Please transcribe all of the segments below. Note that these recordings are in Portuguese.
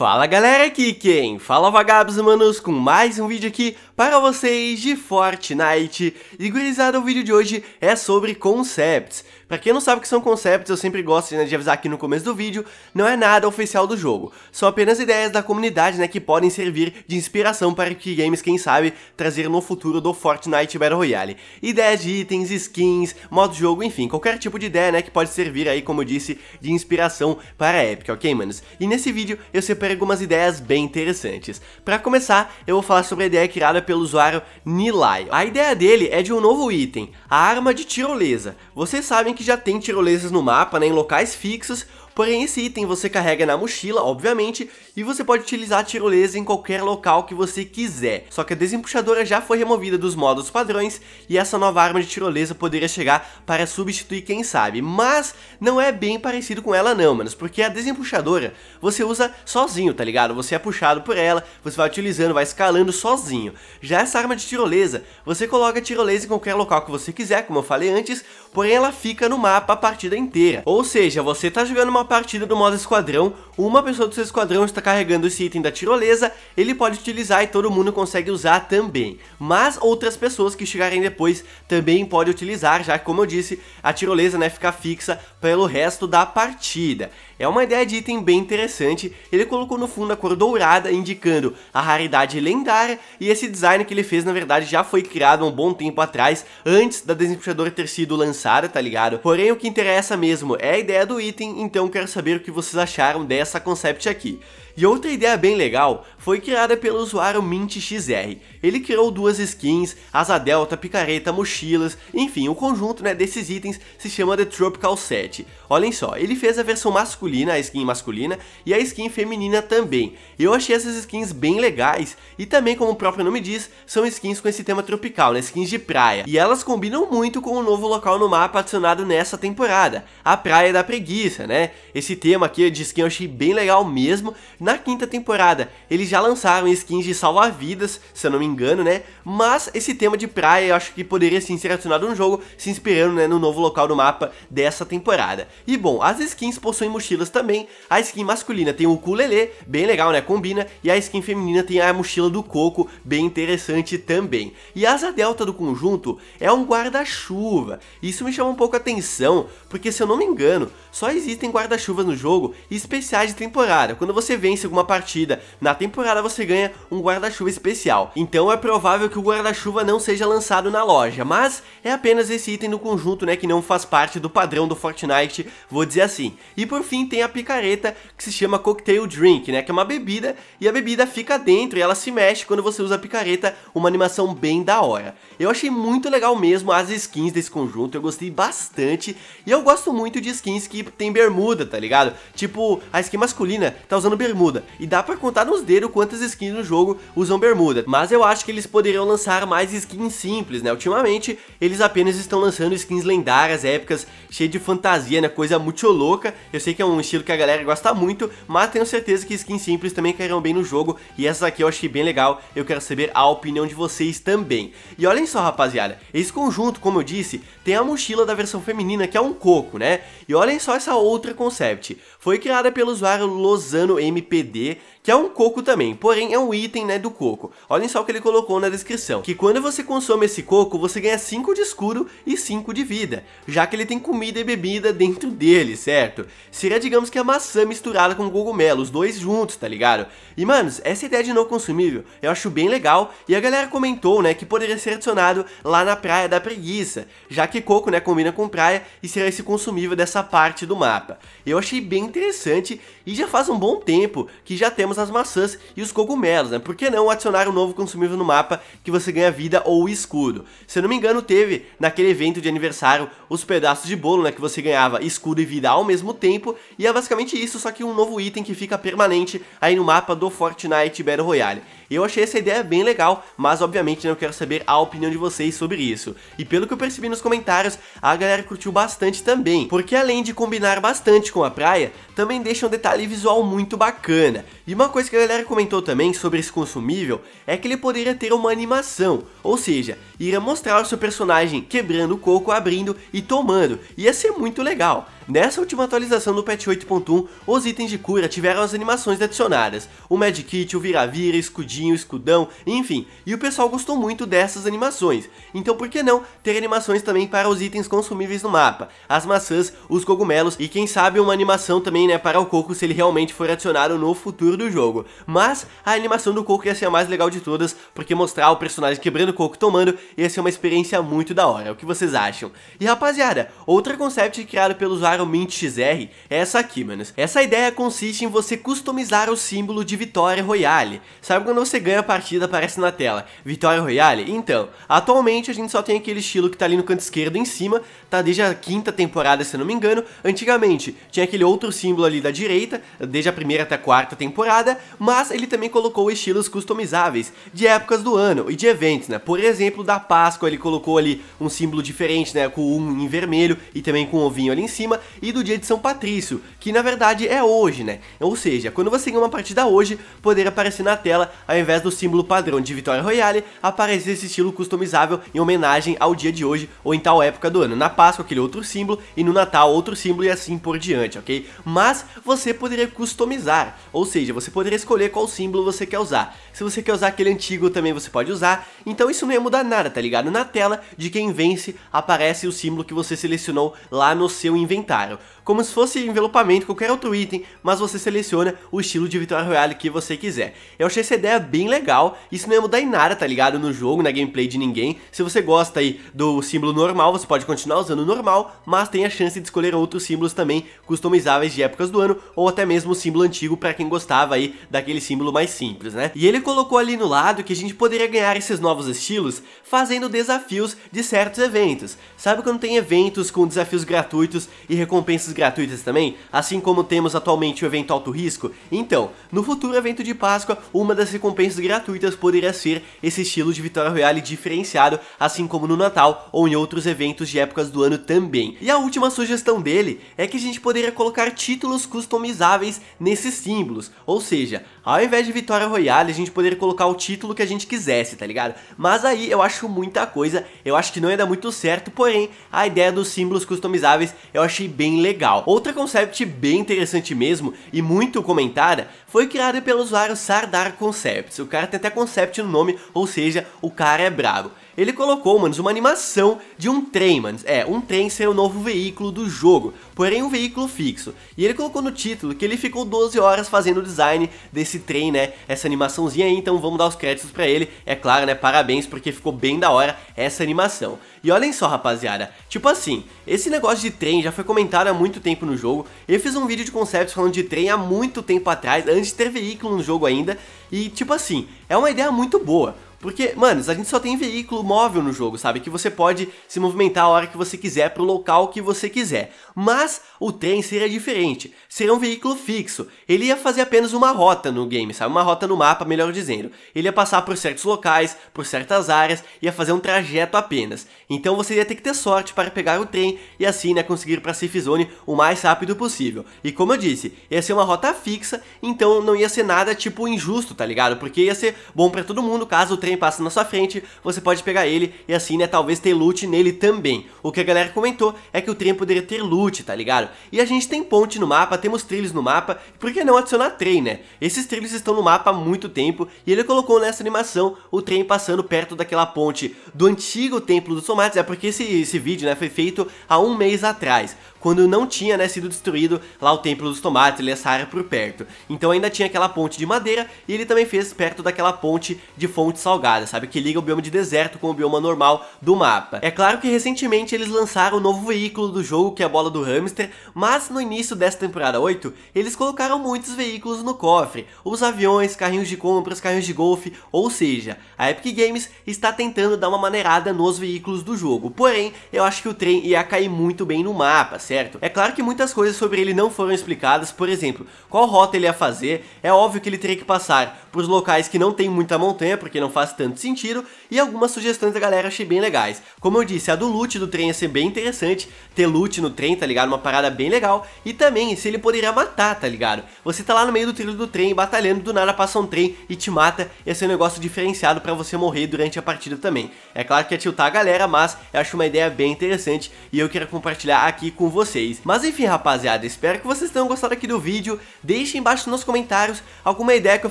Fala galera, aqui quem fala vagabos humanos com mais um vídeo aqui para vocês de Fortnite. E gurizada, o vídeo de hoje é sobre concepts. Pra quem não sabe o que são concepts, eu sempre gosto né, de avisar aqui no começo do vídeo, não é nada oficial do jogo, são apenas ideias da comunidade né, que podem servir de inspiração para que games, quem sabe, trazer no futuro do Fortnite Battle Royale. Ideias de itens, skins, modo jogo, enfim, qualquer tipo de ideia né, que pode servir aí, como eu disse, de inspiração para a Epic, ok, manos? E nesse vídeo eu separei sobre algumas ideias bem interessantes. Para começar, eu vou falar sobre a ideia criada pelo usuário Nilay. A ideia dele é de um novo item, a arma de tirolesa. Vocês sabem que já tem tirolesas no mapa, né, em locais fixos, Porém, esse item você carrega na mochila, obviamente, e você pode utilizar a tirolesa em qualquer local que você quiser. Só que a desempuxadora já foi removida dos modos padrões e essa nova arma de tirolesa poderia chegar para substituir quem sabe. Mas não é bem parecido com ela não, manos, porque a desempuxadora você usa sozinho, tá ligado? Você é puxado por ela, você vai utilizando, vai escalando sozinho. Já essa arma de tirolesa, você coloca a tirolesa em qualquer local que você quiser, como eu falei antes, porém ela fica no mapa a partida inteira. Ou seja, você tá jogando uma uma partida do modo esquadrão uma pessoa do seu esquadrão está carregando esse item da tirolesa, ele pode utilizar e todo mundo consegue usar também. Mas outras pessoas que chegarem depois também podem utilizar, já que como eu disse, a tirolesa né, fica fixa pelo resto da partida. É uma ideia de item bem interessante, ele colocou no fundo a cor dourada, indicando a raridade lendária, e esse design que ele fez na verdade já foi criado há um bom tempo atrás, antes da Desempuxadora ter sido lançada, tá ligado? Porém o que interessa mesmo é a ideia do item, então quero saber o que vocês acharam dessa essa concept aqui. E outra ideia bem legal foi criada pelo usuário MintXR. Ele criou duas skins, asa delta, picareta, mochilas, enfim, o conjunto né, desses itens se chama The Tropical Set. Olhem só, ele fez a versão masculina, a skin masculina, e a skin feminina também. Eu achei essas skins bem legais, e também como o próprio nome diz, são skins com esse tema tropical, né, skins de praia. E elas combinam muito com o novo local no mapa adicionado nessa temporada, a Praia da Preguiça, né? Esse tema aqui de skin eu achei bem legal mesmo, na na quinta temporada, eles já lançaram skins de salva-vidas, se eu não me engano, né? Mas esse tema de praia eu acho que poderia sim ser adicionado no jogo, se inspirando né, no novo local do mapa dessa temporada. E bom, as skins possuem mochilas também. A skin masculina tem o ukulele, bem legal, né? Combina. E a skin feminina tem a mochila do coco, bem interessante também. E a asa delta do conjunto é um guarda-chuva. Isso me chama um pouco a atenção, porque se eu não me engano, só existem guarda-chuvas no jogo especiais de temporada. Quando você vence vence alguma partida, na temporada você ganha um guarda-chuva especial. Então é provável que o guarda-chuva não seja lançado na loja, mas é apenas esse item do conjunto, né, que não faz parte do padrão do Fortnite, vou dizer assim. E por fim tem a picareta que se chama Cocktail Drink, né, que é uma bebida e a bebida fica dentro e ela se mexe quando você usa a picareta, uma animação bem da hora. Eu achei muito legal mesmo as skins desse conjunto, eu gostei bastante e eu gosto muito de skins que tem bermuda, tá ligado? Tipo, a skin masculina tá usando bermuda bermuda. E dá pra contar nos dedos quantas skins no jogo usam bermuda. Mas eu acho que eles poderiam lançar mais skins simples, né? Ultimamente, eles apenas estão lançando skins lendárias, épicas, cheias de fantasia, né? Coisa muito louca. Eu sei que é um estilo que a galera gosta muito, mas tenho certeza que skins simples também cairão bem no jogo. E essas aqui eu achei bem legal. Eu quero saber a opinião de vocês também. E olhem só, rapaziada. Esse conjunto, como eu disse, tem a mochila da versão feminina, que é um coco, né? E olhem só essa outra concept. Foi criada pelo usuário Lozano MP PD, que é um coco também, porém é um item, né, do coco. Olhem só o que ele colocou na descrição, que quando você consome esse coco, você ganha 5 de escuro e 5 de vida, já que ele tem comida e bebida dentro dele, certo? Seria, digamos que a maçã misturada com o cogumelo, os dois juntos, tá ligado? E, manos, essa ideia de não consumível eu acho bem legal, e a galera comentou, né, que poderia ser adicionado lá na Praia da Preguiça, já que coco, né, combina com praia e será esse consumível dessa parte do mapa. Eu achei bem interessante e já faz um bom tempo que já temos as maçãs e os cogumelos, né? Por que não adicionar um novo consumível no mapa que você ganha vida ou escudo? Se eu não me engano, teve naquele evento de aniversário os pedaços de bolo, né? Que você ganhava escudo e vida ao mesmo tempo. E é basicamente isso, só que um novo item que fica permanente aí no mapa do Fortnite Battle Royale. Eu achei essa ideia bem legal, mas obviamente não quero saber a opinião de vocês sobre isso. E pelo que eu percebi nos comentários, a galera curtiu bastante também, porque além de combinar bastante com a praia, também deixa um detalhe visual muito bacana. E uma coisa que a galera comentou também sobre esse consumível é que ele poderia ter uma animação, ou seja, iria mostrar o seu personagem quebrando o coco, abrindo e tomando. Ia ser muito legal. Nessa última atualização do patch 8.1, os itens de cura tiveram as animações adicionadas, o medkit, o vira-vira, escudinho, escudão, enfim, e o pessoal gostou muito dessas animações, então por que não ter animações também para os itens consumíveis no mapa, as maçãs, os cogumelos e quem sabe uma animação também né, para o coco se ele realmente for adicionado no futuro do jogo, mas a animação do coco ia ser a mais legal de todas, porque mostrar o personagem quebrando o coco tomando ia ser uma experiência muito da hora, o que vocês acham? E rapaziada, outra concept criada pelos usuário para o Mint XR é essa aqui, manos. Essa ideia consiste em você customizar o símbolo de Vitória Royale. Sabe quando você ganha a partida aparece na tela Vitória Royale? Então, atualmente a gente só tem aquele estilo que tá ali no canto esquerdo em cima, tá desde a quinta temporada, se eu não me engano. Antigamente tinha aquele outro símbolo ali da direita, desde a primeira até a quarta temporada, mas ele também colocou estilos customizáveis de épocas do ano e de eventos, né? Por exemplo, da Páscoa ele colocou ali um símbolo diferente, né, com um em vermelho e também com um ovinho ali em cima, e do dia de São Patrício, que na verdade é hoje, né? Ou seja, quando você ganhar uma partida hoje, poder aparecer na tela, ao invés do símbolo padrão de Vitória Royale, aparecer esse estilo customizável em homenagem ao dia de hoje ou em tal época do ano. Na Páscoa aquele outro símbolo e no Natal outro símbolo e assim por diante, ok? Mas você poderia customizar, ou seja, você poderia escolher qual símbolo você quer usar. Se você quer usar aquele antigo também você pode usar, então isso não ia mudar nada, tá ligado? Na tela de quem vence aparece o símbolo que você selecionou lá no seu inventário inventário, como se fosse envelopamento, qualquer outro item, mas você seleciona o estilo de Vitória Royale que você quiser. Eu achei essa ideia bem legal, isso não ia mudar em nada, tá ligado? No jogo, na gameplay de ninguém. Se você gosta aí do símbolo normal, você pode continuar usando o normal, mas tem a chance de escolher outros símbolos também customizáveis de épocas do ano, ou até mesmo o símbolo antigo para quem gostava aí daquele símbolo mais simples, né? E ele colocou ali no lado que a gente poderia ganhar esses novos estilos fazendo desafios de certos eventos. Sabe quando tem eventos com desafios gratuitos e recompensas gratuitas também, assim como temos atualmente o evento alto risco, então, no futuro evento de Páscoa, uma das recompensas gratuitas poderia ser esse estilo de Vitória Royale diferenciado, assim como no Natal ou em outros eventos de épocas do ano também. E a última sugestão dele é que a gente poderia colocar títulos customizáveis nesses símbolos, ou seja, ao invés de Vitória Royale, a gente poderia colocar o título que a gente quisesse, tá ligado? Mas aí eu acho muita coisa, eu acho que não ia dar muito certo, porém, a ideia dos símbolos customizáveis eu achei bem legal. Outra concept bem interessante mesmo, e muito comentada, foi criada pelo usuário Sardar Concepts. O cara tem até concept no nome, ou seja, o cara é brabo ele colocou, mano, uma animação de um trem, mano. É, um trem ser o novo veículo do jogo, porém um veículo fixo. E ele colocou no título que ele ficou 12 horas fazendo o design desse trem, né? Essa animaçãozinha aí, então vamos dar os créditos para ele. É claro, né? Parabéns, porque ficou bem da hora essa animação. E olhem só, rapaziada, tipo assim, esse negócio de trem já foi comentado há muito tempo no jogo. Eu fiz um vídeo de concepts falando de trem há muito tempo atrás, antes de ter veículo no jogo ainda. E tipo assim, é uma ideia muito boa. Porque, mano, a gente só tem veículo móvel no jogo, sabe? Que você pode se movimentar a hora que você quiser pro local que você quiser. Mas o trem seria diferente. Seria um veículo fixo. Ele ia fazer apenas uma rota no game, sabe? Uma rota no mapa, melhor dizendo. Ele ia passar por certos locais, por certas áreas, ia fazer um trajeto apenas. Então você ia ter que ter sorte para pegar o trem e assim, né, conseguir pra Safe Zone o mais rápido possível. E como eu disse, ia ser uma rota fixa, então não ia ser nada tipo injusto, tá ligado? Porque ia ser bom para todo mundo caso o trem passa na sua frente, você pode pegar ele e assim, né, talvez ter loot nele também. O que a galera comentou é que o trem poderia ter loot, tá ligado? E a gente tem ponte no mapa, temos trilhos no mapa, por que não adicionar trem, né? Esses trilhos estão no mapa há muito tempo e ele colocou nessa animação o trem passando perto daquela ponte do antigo Templo dos somates. é porque esse, esse vídeo, né, foi feito há um mês atrás quando não tinha né, sido destruído lá o Templo dos Tomates, é essa área por perto. Então ainda tinha aquela ponte de madeira e ele também fez perto daquela ponte de fonte salgada, sabe? Que liga o bioma de deserto com o bioma normal do mapa. É claro que recentemente eles lançaram um novo veículo do jogo, que é a bola do hamster, mas no início dessa temporada 8, eles colocaram muitos veículos no cofre, os aviões, carrinhos de compras, carrinhos de golfe, ou seja, a Epic Games está tentando dar uma maneirada nos veículos do jogo, porém, eu acho que o trem ia cair muito bem no mapa, assim certo. É claro que muitas coisas sobre ele não foram explicadas, por exemplo, qual rota ele ia fazer, é óbvio que ele teria que passar por locais que não tem muita montanha, porque não faz tanto sentido, e algumas sugestões da galera achei bem legais. Como eu disse, a do loot do trem ia ser bem interessante, ter loot no trem, tá ligado? Uma parada bem legal, e também se ele poderia matar, tá ligado? Você tá lá no meio do trilho do trem, batalhando, do nada passa um trem e te mata, ia ser é um negócio diferenciado para você morrer durante a partida também. É claro que ia tiltar a galera, mas eu acho uma ideia bem interessante, e eu quero compartilhar aqui com vocês vocês. Mas enfim, rapaziada, espero que vocês tenham gostado aqui do vídeo. Deixe embaixo nos comentários alguma ideia que eu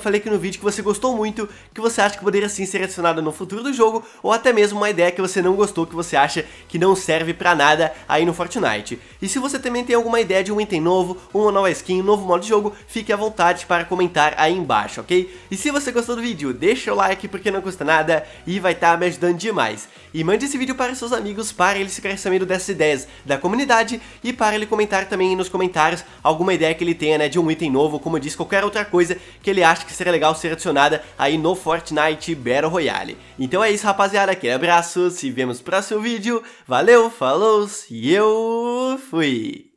falei aqui no vídeo que você gostou muito, que você acha que poderia sim ser adicionada no futuro do jogo, ou até mesmo uma ideia que você não gostou, que você acha que não serve pra nada aí no Fortnite. E se você também tem alguma ideia de um item novo, uma nova skin, um novo modo de jogo, fique à vontade para comentar aí embaixo, ok? E se você gostou do vídeo, deixa o like porque não custa nada e vai estar tá me ajudando demais. E mande esse vídeo para seus amigos para eles ficarem sabendo dessas ideias da comunidade e para ele comentar também nos comentários alguma ideia que ele tenha né, de um item novo, como eu disse, qualquer outra coisa que ele acha que seria legal ser adicionada aí no Fortnite Battle Royale. Então é isso, rapaziada, aquele abraço, se vemos no próximo vídeo, valeu, falou e eu fui!